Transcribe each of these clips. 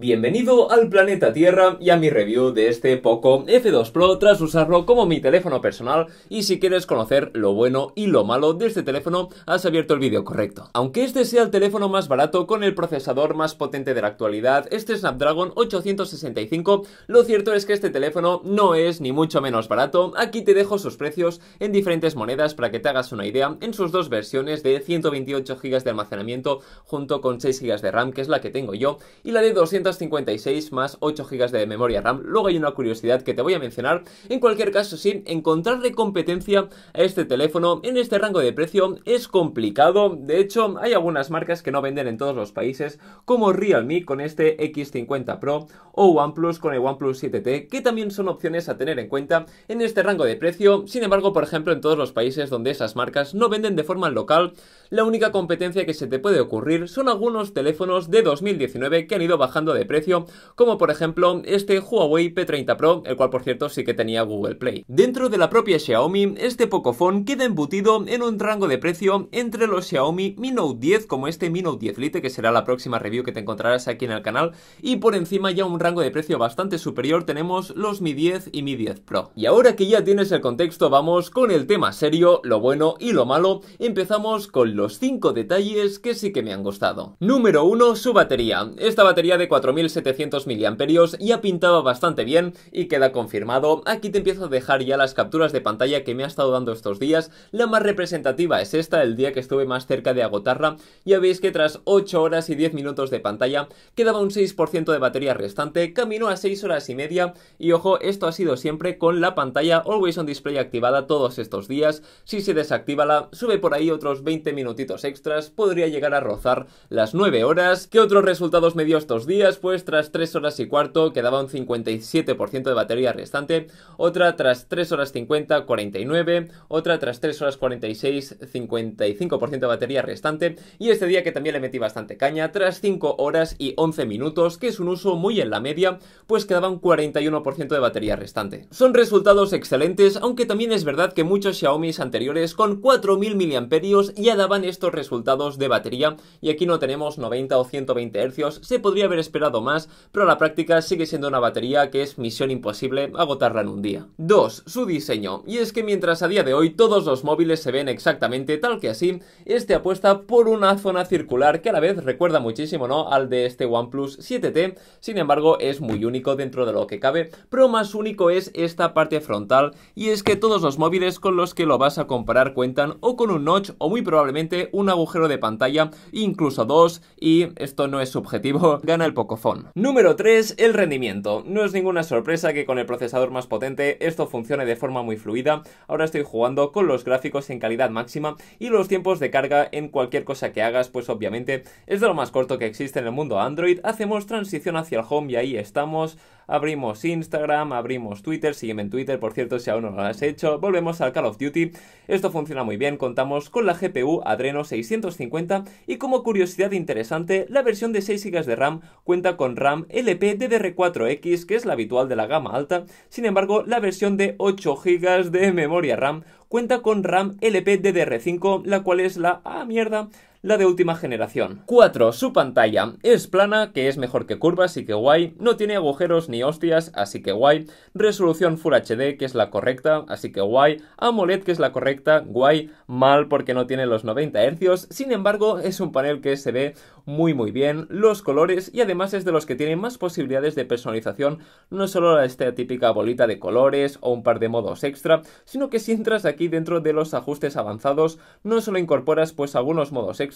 Bienvenido al planeta Tierra y a mi review de este Poco F2 Pro tras usarlo como mi teléfono personal y si quieres conocer lo bueno y lo malo de este teléfono has abierto el vídeo correcto. Aunque este sea el teléfono más barato con el procesador más potente de la actualidad, este Snapdragon 865, lo cierto es que este teléfono no es ni mucho menos barato, aquí te dejo sus precios en diferentes monedas para que te hagas una idea en sus dos versiones de 128 GB de almacenamiento junto con 6 GB de RAM que es la que tengo yo y la de 200 56 más 8 GB de memoria RAM. Luego hay una curiosidad que te voy a mencionar. En cualquier caso, sin encontrarle competencia a este teléfono en este rango de precio es complicado. De hecho, hay algunas marcas que no venden en todos los países, como Realme con este X50 Pro o OnePlus con el OnePlus 7T, que también son opciones a tener en cuenta en este rango de precio. Sin embargo, por ejemplo, en todos los países donde esas marcas no venden de forma local, la única competencia que se te puede ocurrir son algunos teléfonos de 2019 que han ido bajando de precio, como por ejemplo este Huawei P30 Pro, el cual por cierto sí que tenía Google Play. Dentro de la propia Xiaomi, este Pocophone queda embutido en un rango de precio entre los Xiaomi Mi Note 10 como este Mi Note 10 Lite, que será la próxima review que te encontrarás aquí en el canal, y por encima ya un rango de precio bastante superior tenemos los Mi 10 y Mi 10 Pro. Y ahora que ya tienes el contexto, vamos con el tema serio, lo bueno y lo malo, empezamos con los 5 detalles que sí que me han gustado. Número 1, su batería. Esta batería de 4 1700 miliamperios, ha pintado bastante bien y queda confirmado. Aquí te empiezo a dejar ya las capturas de pantalla que me ha estado dando estos días. La más representativa es esta, el día que estuve más cerca de agotarla. Ya veis que tras 8 horas y 10 minutos de pantalla quedaba un 6% de batería restante, Caminó a 6 horas y media y ojo, esto ha sido siempre con la pantalla Always on Display activada todos estos días. Si se desactiva la, sube por ahí otros 20 minutitos extras, podría llegar a rozar las 9 horas. ¿Qué otros resultados me dio estos días? después, tras 3 horas y cuarto, quedaba un 57% de batería restante, otra tras 3 horas 50, 49, otra tras 3 horas 46, 55% de batería restante, y este día que también le metí bastante caña, tras 5 horas y 11 minutos, que es un uso muy en la media, pues quedaba un 41% de batería restante. Son resultados excelentes, aunque también es verdad que muchos Xiaomi anteriores con 4000 mAh ya daban estos resultados de batería, y aquí no tenemos 90 o 120 Hz, se podría haber esperado más, pero la práctica sigue siendo una batería que es misión imposible agotarla en un día. 2. Su diseño. Y es que mientras a día de hoy todos los móviles se ven exactamente tal que así, este apuesta por una zona circular que a la vez recuerda muchísimo ¿no? al de este OnePlus 7T, sin embargo es muy único dentro de lo que cabe, pero más único es esta parte frontal y es que todos los móviles con los que lo vas a comparar cuentan o con un notch o muy probablemente un agujero de pantalla, incluso dos y esto no es subjetivo, gana el poco Número 3, el rendimiento. No es ninguna sorpresa que con el procesador más potente esto funcione de forma muy fluida. Ahora estoy jugando con los gráficos en calidad máxima y los tiempos de carga en cualquier cosa que hagas, pues obviamente es de lo más corto que existe en el mundo Android. Hacemos transición hacia el home y ahí estamos abrimos Instagram, abrimos Twitter, sígueme en Twitter, por cierto, si aún no lo has hecho, volvemos al Call of Duty, esto funciona muy bien, contamos con la GPU Adreno 650 y como curiosidad interesante, la versión de 6 GB de RAM cuenta con RAM LPDDR4X, que es la habitual de la gama alta, sin embargo, la versión de 8 GB de memoria RAM cuenta con RAM LPDDR5, la cual es la, ah mierda, la de última generación. 4. Su pantalla es plana, que es mejor que curva, así que guay. No tiene agujeros ni hostias, así que guay. Resolución Full HD, que es la correcta, así que guay. AMOLED, que es la correcta, guay. Mal porque no tiene los 90 Hz. Sin embargo, es un panel que se ve muy muy bien. Los colores y además es de los que tienen más posibilidades de personalización. No solo esta típica bolita de colores o un par de modos extra, sino que si entras aquí dentro de los ajustes avanzados, no solo incorporas pues algunos modos extra,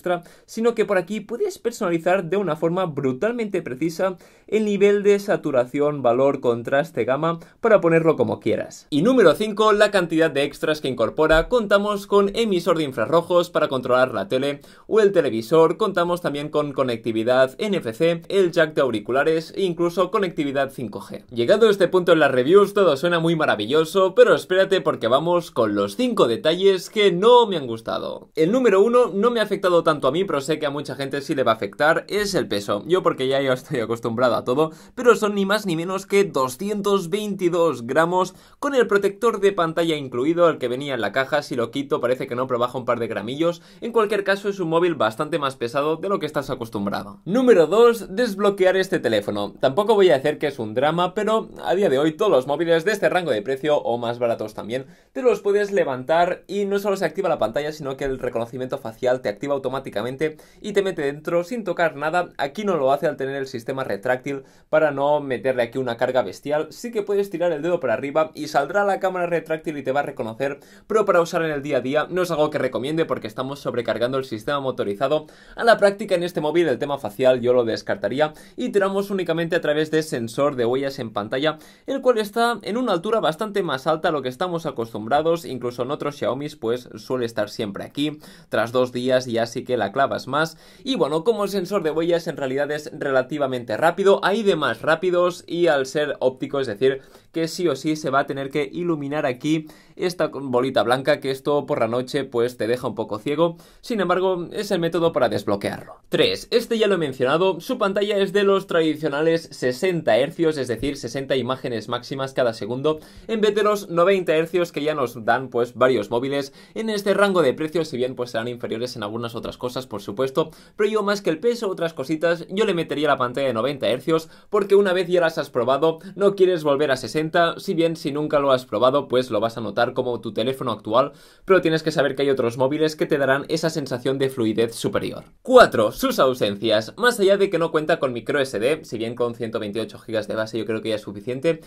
sino que por aquí puedes personalizar de una forma brutalmente precisa el nivel de saturación, valor, contraste, gama, para ponerlo como quieras. Y número 5, la cantidad de extras que incorpora. Contamos con emisor de infrarrojos para controlar la tele o el televisor, contamos también con conectividad NFC, el jack de auriculares e incluso conectividad 5G. Llegado a este punto en las reviews todo suena muy maravilloso, pero espérate porque vamos con los 5 detalles que no me han gustado. El número 1 no me ha afectado tanto a mí, pero sé que a mucha gente sí le va a afectar, es el peso. Yo porque ya, yo estoy acostumbrado a todo, pero son ni más ni menos que 222 gramos con el protector de pantalla incluido, el que venía en la caja, si lo quito parece que no, pero baja un par de gramillos. En cualquier caso es un móvil bastante más pesado de lo que estás acostumbrado. Número 2, desbloquear este teléfono. Tampoco voy a decir que es un drama, pero a día de hoy todos los móviles de este rango de precio o más baratos también, te los puedes levantar y no solo se activa la pantalla, sino que el reconocimiento facial te activa automáticamente automáticamente y te mete dentro sin tocar nada. Aquí no lo hace al tener el sistema retráctil para no meterle aquí una carga bestial. Sí que puedes tirar el dedo para arriba y saldrá la cámara retráctil y te va a reconocer, pero para usar en el día a día no es algo que recomiende porque estamos sobrecargando el sistema motorizado. A la práctica en este móvil el tema facial yo lo descartaría y tiramos únicamente a través de sensor de huellas en pantalla, el cual está en una altura bastante más alta a lo que estamos acostumbrados, incluso en otros Xiaomi pues suele estar siempre aquí. Tras dos días ya sí que la clavas más. Y bueno, como sensor de huellas en realidad es relativamente rápido, hay de más rápidos y al ser óptico, es decir, que sí o sí se va a tener que iluminar aquí esta bolita blanca que esto por la noche pues te deja un poco ciego, sin embargo es el método para desbloquearlo. 3. Este ya lo he mencionado, su pantalla es de los tradicionales 60 hercios es decir 60 imágenes máximas cada segundo, en vez de los 90 hercios que ya nos dan pues varios móviles en este rango de precios, si bien pues serán inferiores en algunas otras cosas, por supuesto, pero yo más que el peso, otras cositas, yo le metería la pantalla de 90 hercios porque una vez ya las has probado, no quieres volver a 60, si bien si nunca lo has probado, pues lo vas a notar como tu teléfono actual, pero tienes que saber que hay otros móviles que te darán esa sensación de fluidez superior. 4. Sus ausencias. Más allá de que no cuenta con micro SD, si bien con 128 GB de base yo creo que ya es suficiente,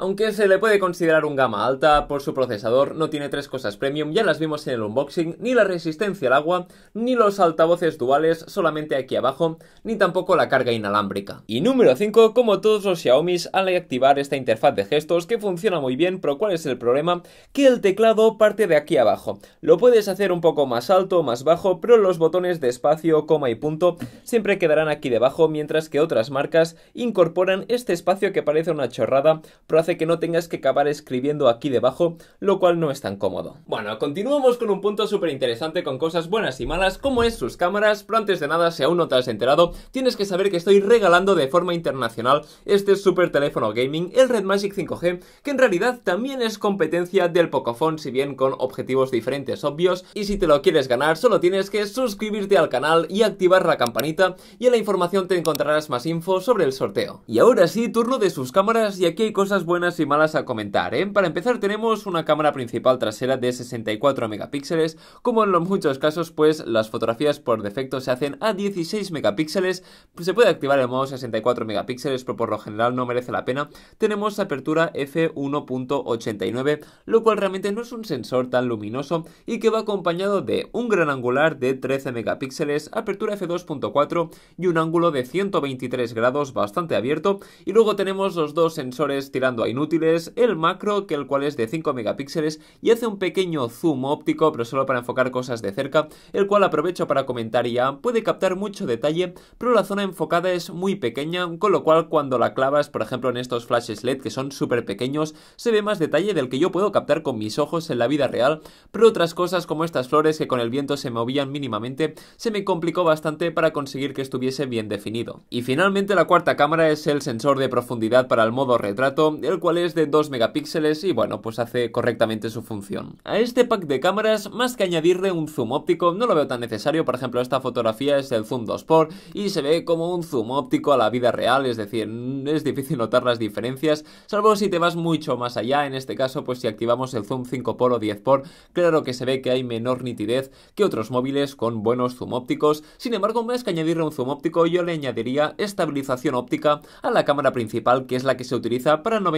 aunque se le puede considerar un gama alta por su procesador, no tiene tres cosas premium, ya las vimos en el unboxing, ni la resistencia al agua, ni los altavoces duales solamente aquí abajo, ni tampoco la carga inalámbrica. Y número 5, como todos los Xiaomi's, al activar esta interfaz de gestos que funciona muy bien, pero ¿cuál es el problema? Que el teclado parte de aquí abajo. Lo puedes hacer un poco más alto, más bajo, pero los botones de espacio, coma y punto siempre quedarán aquí debajo, mientras que otras marcas incorporan este espacio que parece una chorrada, pero que no tengas que acabar escribiendo aquí debajo, lo cual no es tan cómodo. Bueno, continuamos con un punto súper interesante con cosas buenas y malas, como es sus cámaras, pero antes de nada, si aún no te has enterado, tienes que saber que estoy regalando de forma internacional este super teléfono gaming, el Red Magic 5G, que en realidad también es competencia del Pocophone, si bien con objetivos diferentes, obvios, y si te lo quieres ganar, solo tienes que suscribirte al canal y activar la campanita, y en la información te encontrarás más info sobre el sorteo. Y ahora sí, turno de sus cámaras, y aquí hay cosas buenas buenas y malas a comentar. ¿eh? Para empezar tenemos una cámara principal trasera de 64 megapíxeles, como en los muchos casos pues las fotografías por defecto se hacen a 16 megapíxeles, pues, se puede activar el modo 64 megapíxeles pero por lo general no merece la pena. Tenemos apertura f1.89, lo cual realmente no es un sensor tan luminoso y que va acompañado de un gran angular de 13 megapíxeles, apertura f2.4 y un ángulo de 123 grados bastante abierto y luego tenemos los dos sensores tirando inútiles, el macro, que el cual es de 5 megapíxeles y hace un pequeño zoom óptico, pero solo para enfocar cosas de cerca, el cual aprovecho para comentar ya, puede captar mucho detalle, pero la zona enfocada es muy pequeña, con lo cual cuando la clavas, por ejemplo, en estos flashes LED que son súper pequeños, se ve más detalle del que yo puedo captar con mis ojos en la vida real, pero otras cosas como estas flores que con el viento se movían mínimamente, se me complicó bastante para conseguir que estuviese bien definido. Y finalmente la cuarta cámara es el sensor de profundidad para el modo retrato, el cual es de 2 megapíxeles y bueno, pues hace correctamente su función. A este pack de cámaras, más que añadirle un zoom óptico, no lo veo tan necesario, por ejemplo esta fotografía es el zoom 2x y se ve como un zoom óptico a la vida real, es decir, mm, es difícil notar las diferencias, salvo si te vas mucho más allá, en este caso pues si activamos el zoom 5x o 10x, claro que se ve que hay menor nitidez que otros móviles con buenos zoom ópticos, sin embargo más que añadirle un zoom óptico yo le añadiría estabilización óptica a la cámara principal que es la que se utiliza para 90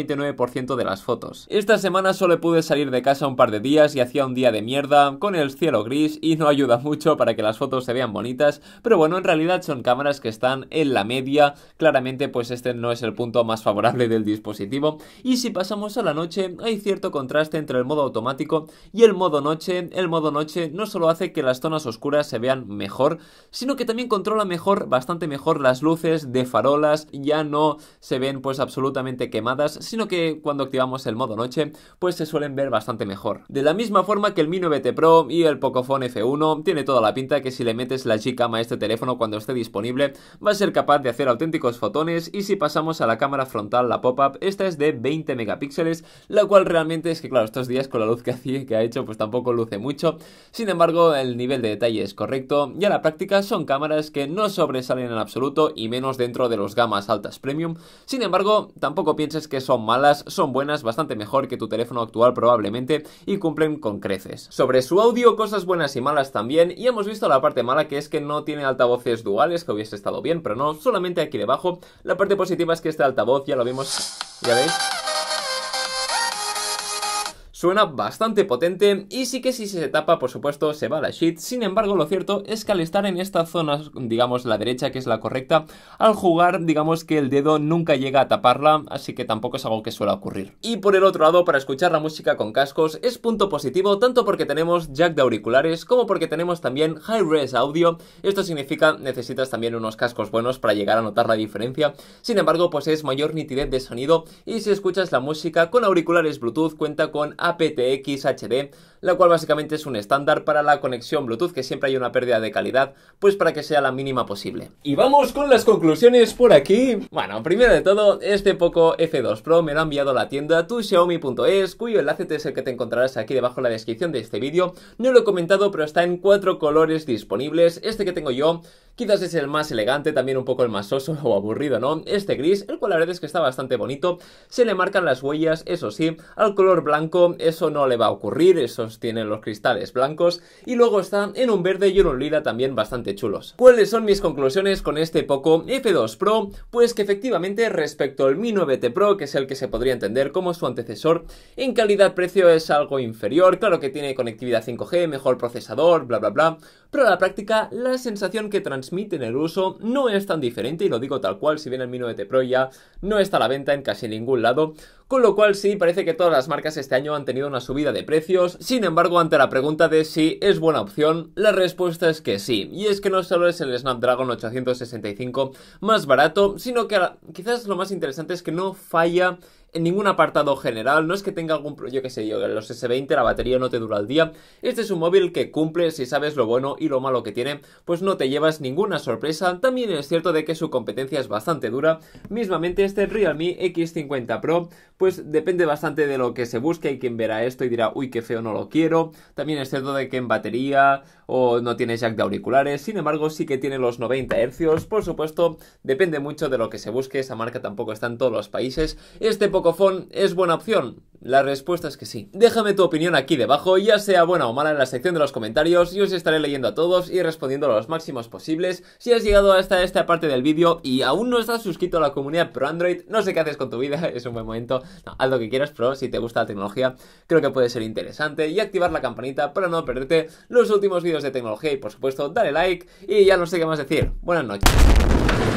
ciento de las fotos. Esta semana solo pude salir de casa un par de días y hacía un día de mierda, con el cielo gris y no ayuda mucho para que las fotos se vean bonitas, pero bueno, en realidad son cámaras que están en la media, claramente pues este no es el punto más favorable del dispositivo, y si pasamos a la noche hay cierto contraste entre el modo automático y el modo noche, el modo noche no solo hace que las zonas oscuras se vean mejor, sino que también controla mejor, bastante mejor las luces de farolas, ya no se ven pues absolutamente quemadas, sino que cuando activamos el modo noche, pues se suelen ver bastante mejor. De la misma forma que el Mi 9T Pro y el Pocophone F1, tiene toda la pinta que si le metes la G-Cam a este teléfono cuando esté disponible, va a ser capaz de hacer auténticos fotones y si pasamos a la cámara frontal, la pop-up, esta es de 20 megapíxeles, la cual realmente es que claro, estos días con la luz que, hacía, que ha hecho, pues tampoco luce mucho. Sin embargo, el nivel de detalle es correcto y a la práctica son cámaras que no sobresalen en absoluto y menos dentro de los gamas altas premium. Sin embargo, tampoco pienses que son malas, son buenas, bastante mejor que tu teléfono actual probablemente y cumplen con creces. Sobre su audio, cosas buenas y malas también, y hemos visto la parte mala que es que no tiene altavoces duales, que hubiese estado bien, pero no, solamente aquí debajo. La parte positiva es que este altavoz, ya lo vimos, ya veis, Suena bastante potente y sí que si se tapa, por supuesto, se va la shit. Sin embargo, lo cierto es que al estar en esta zona, digamos, la derecha, que es la correcta, al jugar, digamos que el dedo nunca llega a taparla, así que tampoco es algo que suele ocurrir. Y por el otro lado, para escuchar la música con cascos es punto positivo, tanto porque tenemos jack de auriculares como porque tenemos también high-res audio. Esto significa necesitas también unos cascos buenos para llegar a notar la diferencia. Sin embargo, pues es mayor nitidez de sonido y si escuchas la música con auriculares Bluetooth cuenta con aptX HD, la cual básicamente es un estándar para la conexión Bluetooth, que siempre hay una pérdida de calidad, pues para que sea la mínima posible. Y vamos con las conclusiones por aquí. Bueno, primero de todo, este Poco F2 Pro me lo ha enviado a la tienda tu cuyo enlace es el que te encontrarás aquí debajo en la descripción de este vídeo. No lo he comentado, pero está en cuatro colores disponibles. Este que tengo yo Quizás es el más elegante, también un poco el más soso o aburrido, ¿no? Este gris, el cual la verdad es que está bastante bonito, se le marcan las huellas, eso sí, al color blanco eso no le va a ocurrir, esos tienen los cristales blancos, y luego está en un verde y en un lila también bastante chulos. ¿Cuáles son mis conclusiones con este Poco F2 Pro? Pues que efectivamente respecto al Mi 9T Pro, que es el que se podría entender como su antecesor, en calidad-precio es algo inferior, claro que tiene conectividad 5G, mejor procesador, bla bla bla, pero a la práctica la sensación que transmite en el uso no es tan diferente, y lo digo tal cual, si bien el Mi 9T Pro ya no está a la venta en casi ningún lado, con lo cual sí, parece que todas las marcas este año han tenido una subida de precios, sin embargo, ante la pregunta de si es buena opción, la respuesta es que sí, y es que no solo es el Snapdragon 865 más barato, sino que quizás lo más interesante es que no falla en ningún apartado general, no es que tenga algún, yo qué sé yo, los S20 la batería no te dura el día. Este es un móvil que cumple, si sabes lo bueno y lo malo que tiene, pues no te llevas ninguna sorpresa. También es cierto de que su competencia es bastante dura. Mismamente este Realme X50 Pro, pues depende bastante de lo que se busque hay quien verá esto y dirá, uy, qué feo, no lo quiero. También es cierto de que en batería o no tiene jack de auriculares, sin embargo sí que tiene los 90 Hz. Por supuesto, depende mucho de lo que se busque, esa marca tampoco está en todos los países. Este es buena opción? La respuesta es que sí. Déjame tu opinión aquí debajo, ya sea buena o mala en la sección de los comentarios, y os estaré leyendo a todos y respondiendo los máximos posibles. Si has llegado hasta esta parte del vídeo y aún no estás suscrito a la comunidad pro Android, no sé qué haces con tu vida, es un buen momento. No, haz lo que quieras, pero si te gusta la tecnología, creo que puede ser interesante. Y activar la campanita para no perderte los últimos vídeos de tecnología y por supuesto, dale like y ya no sé qué más decir. Buenas noches.